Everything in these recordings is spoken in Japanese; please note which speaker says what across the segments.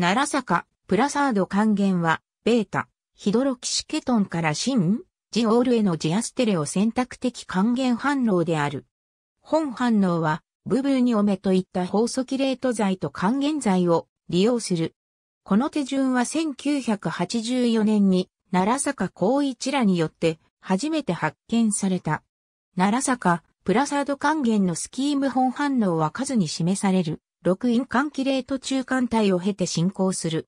Speaker 1: 奈良坂、プラサード還元は、ベータ、ヒドロキシケトンから新、ジオールへのジアステレオ選択的還元反応である。本反応は、ブブーニオメといった放ーキレート剤と還元剤を利用する。この手順は1984年に奈良坂孝一らによって初めて発見された。奈良坂プラサード還元のスキーム本反応は数に示される。6イン間キレート中間体を経て進行する。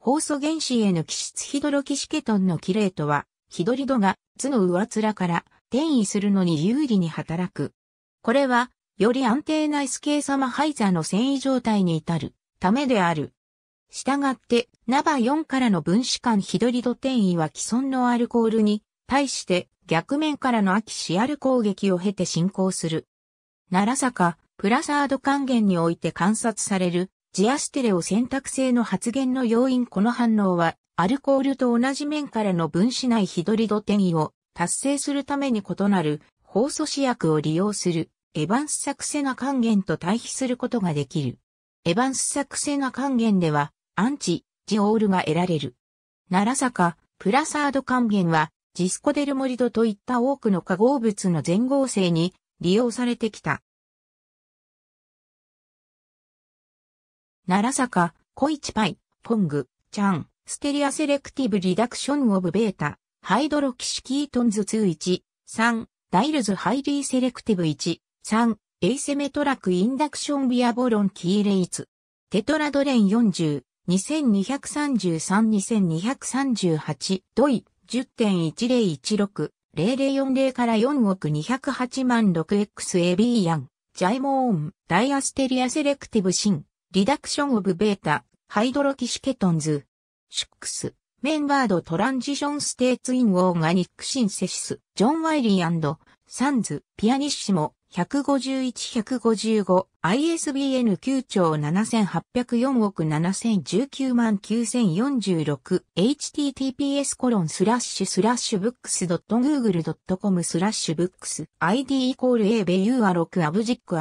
Speaker 1: 放素原子への気質ヒドロキシケトンのキレートは、ヒドリドが図の上面から転移するのに有利に働く。これは、より安定な SK 様ザーの繊維状態に至るためである。したがって、ナバ4からの分子間ヒドリド転移は既存のアルコールに対して逆面からのアキシアル攻撃を経て進行する。奈良坂、プラサード還元において観察されるジアステレオ選択性の発現の要因この反応は、アルコールと同じ面からの分子内ヒドリド転移を達成するために異なる放素試薬を利用するエヴァンスサクセナ還元と対比することができる。エヴァンスサクセナ還元ではアンチ、ジオールが得られる。奈良坂、プラサード還元はジスコデルモリドといった多くの化合物の全合成に利用されてきた。奈良坂、小イパイ、ポング、チャン、ステリアセレクティブリダクションオブベータ、ハイドロキシキートンズ2、1、3、ダイルズハイリーセレクティブ1、3、エイセメトラクインダクションビアボロンキーレイツ、テトラドレン40、2233-2238ドイ10.10160040から4億208万 6XAB ヤンジャイモーンダイアステリアセレクティブシンリダクションオブベータ、ハイドロキシケトンズ、6、メンバードトランジションステーツインオーガニックシンセシス、ジョン・ワイリーサンズ、ピアニッシモ、151-155、ISBN 9兆7804億7019万9046、https コロンスラッシュスラッシュブックス .google.com スラッシュブックス ID イコール A ベユーア6アブジック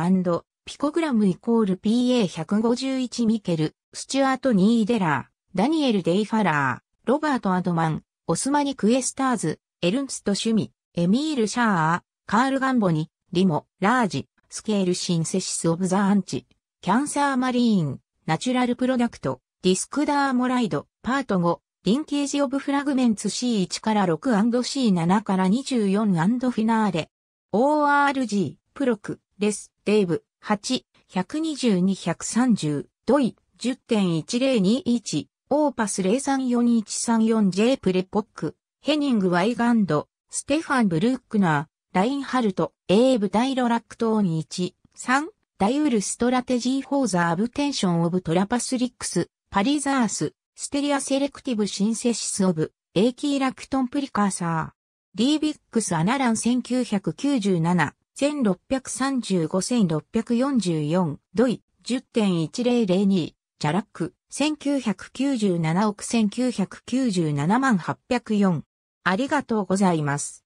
Speaker 1: ピコグラムイコール PA151 ミケル、スチュアート・ニーデラー、ダニエル・デイ・ファラー、ロバート・アドマン、オスマニ・クエスターズ、エルンスト・シュミ、エミール・シャーカール・ガンボニ、リモ、ラージ、スケール・シンセシス・オブ・ザ・アンチ、キャンサー・マリーン、ナチュラル・プロダクト、ディスク・ダー・モライド、パート5、リンケージ・オブ・フラグメンツ C1 から 6&C7 から 24& フィナーレ、ORG、プロク、レス、デーブ、8、1 2 2 3 0ドイ、10.1021、オーパス 034134J プレポック、ヘニング・ワイガンド、ステファン・ブルックナー、ラインハルト、エーブ・ダイロ・ラクトーン1、3、ダイウル・ストラテジー・フォーザ・アブテンション・オブ・トラパスリックス、パリザース、ステリア・セレクティブ・シンセシス・オブ、エーキー・ラクトン・プリカーサー。ィービックス・アナラン1997 1635-1644、ドイ、10.1002、チャラック、1997億1997万804。ありがとうございます。